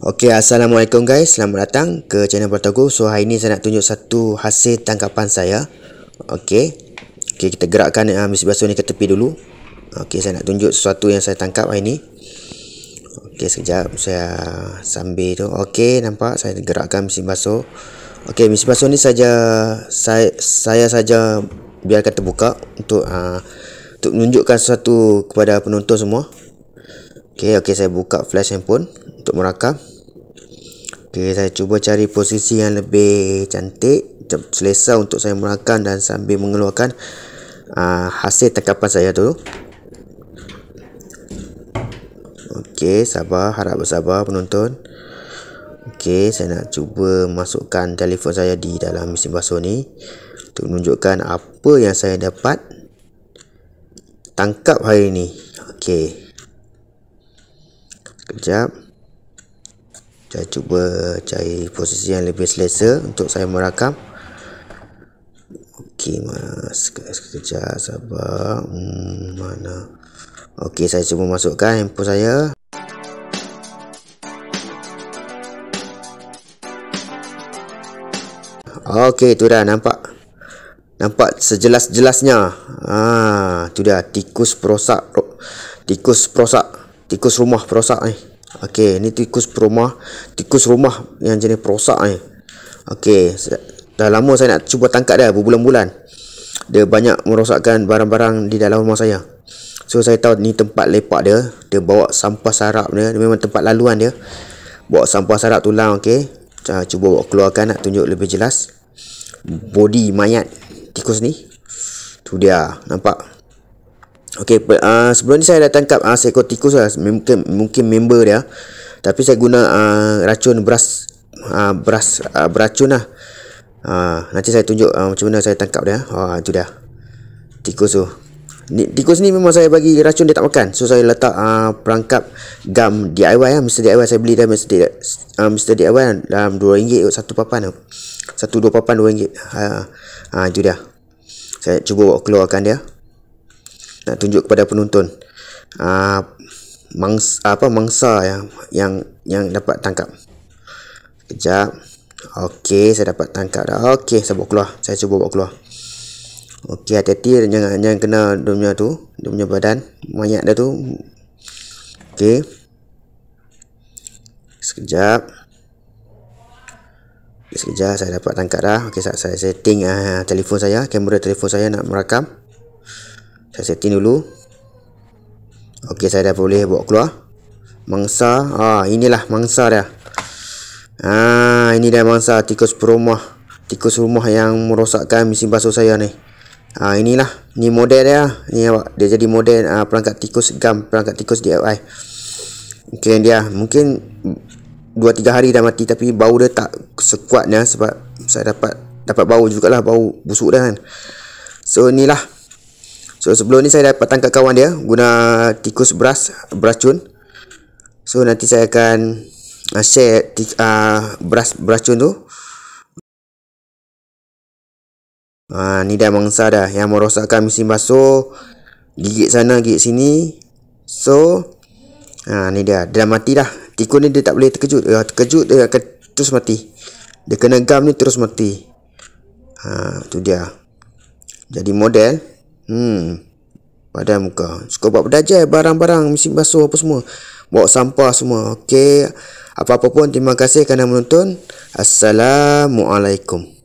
Ok Assalamualaikum guys Selamat datang ke channel Bertogu So hari ni saya nak tunjuk satu hasil tangkapan saya Ok Ok kita gerakkan uh, ah, Mr. Biasu ni ke tepi dulu Ok saya nak tunjuk sesuatu yang saya tangkap hari ni Ok sekejap saya sambil tu Ok nampak saya gerakkan Mr. Biasu Ok Mr. Biasu ni saja Saya saya saja biarkan terbuka Untuk uh, untuk menunjukkan sesuatu kepada penonton semua Ok ok saya buka flash handphone untuk merakam Okey, saya cuba cari posisi yang lebih cantik, selesa untuk saya menggunakan dan sambil mengeluarkan uh, hasil tangkapan saya tu. Okey, sabar, harap bersabar penonton. Okey, saya nak cuba masukkan telefon saya di dalam mesin basuh ni untuk menunjukkan apa yang saya dapat tangkap hari ni. Okey. Kejap saya cuba cari posisi yang lebih selesa untuk saya merakam ok mas sekejap sabar hmm, mana ok saya cuba masukkan handphone saya ok tu dah nampak nampak sejelas-jelasnya ah tu dah tikus perosak tikus perosak tikus rumah perosak ni eh. Okey, ni tikus perumah, tikus rumah yang jenis perosak ni. Okey, dah lama saya nak cuba tangkap dia berbulan-bulan. Dia banyak merosakkan barang-barang di dalam rumah saya. So saya tahu ni tempat lepak dia, dia bawa sampah sarap dia, dia memang tempat laluan dia. Bawa sampah sarap tulang okey. Cuba bawa keluarkan nak tunjuk lebih jelas. Body mayat tikus ni. Tu dia, nampak? Okey, uh, sebelum ni saya dah tangkap uh, seekor tikus lah. Mungkin, mungkin member dia. Ah. Tapi saya guna uh, racun beras. Uh, beras, uh, beracun lah. Uh, nanti saya tunjuk uh, macam mana saya tangkap dia. Oh, itu dia. Tikus tu. Ni, tikus ni memang saya bagi racun dia tak makan. So, saya letak uh, perangkap gam DIY lah. Uh, Mr. DIY saya beli dah Mr. DIY, uh, Mr. DIY uh, lah, dalam RM2 satu papan tu. Satu dua papan RM2. Uh, uh, itu dia. Saya cuba keluarkan Dia nak tunjuk kepada penonton uh, ah, mangsa apa mangsa yang yang yang dapat tangkap kejap okey saya dapat tangkap dah okey saya buat keluar saya cuba buat keluar okey hati-hati jangan jangan kena dunia tu dunia badan mayat dia tu okey sekejap sekejap saya dapat tangkap dah okey saya, saya setting uh, telefon saya kamera telefon saya nak merakam saya setting dulu ok saya dah boleh buat keluar mangsa ha, inilah mangsa dia ha, ini dia mangsa tikus perumah tikus rumah yang merosakkan mesin basuh saya ni ha, inilah ni model dia Ini awak dia jadi model uh, perangkat tikus gam perangkat tikus DIY ok dia mungkin 2-3 hari dah mati tapi bau dia tak sekuatnya sebab saya dapat dapat bau jugalah bau busuk dah kan so inilah So sebelum ni saya dapat tangkap kawan dia guna tikus beras beracun. So nanti saya akan uh, share tik, uh, beras beracun tu. Ha, ni dah mangsa dah yang merosakkan mesin basuh gigit sana gigit sini so ha, ni dia dah mati dah tikus ni dia tak boleh terkejut dia eh, terkejut dia akan terus mati dia kena gam ni terus mati ha, tu dia jadi model Hmm. Padam muka. Suka buat pedajai barang-barang mesin basuh apa semua. Bawa sampah semua. Okey. Apa-apa pun terima kasih kerana menonton. Assalamualaikum.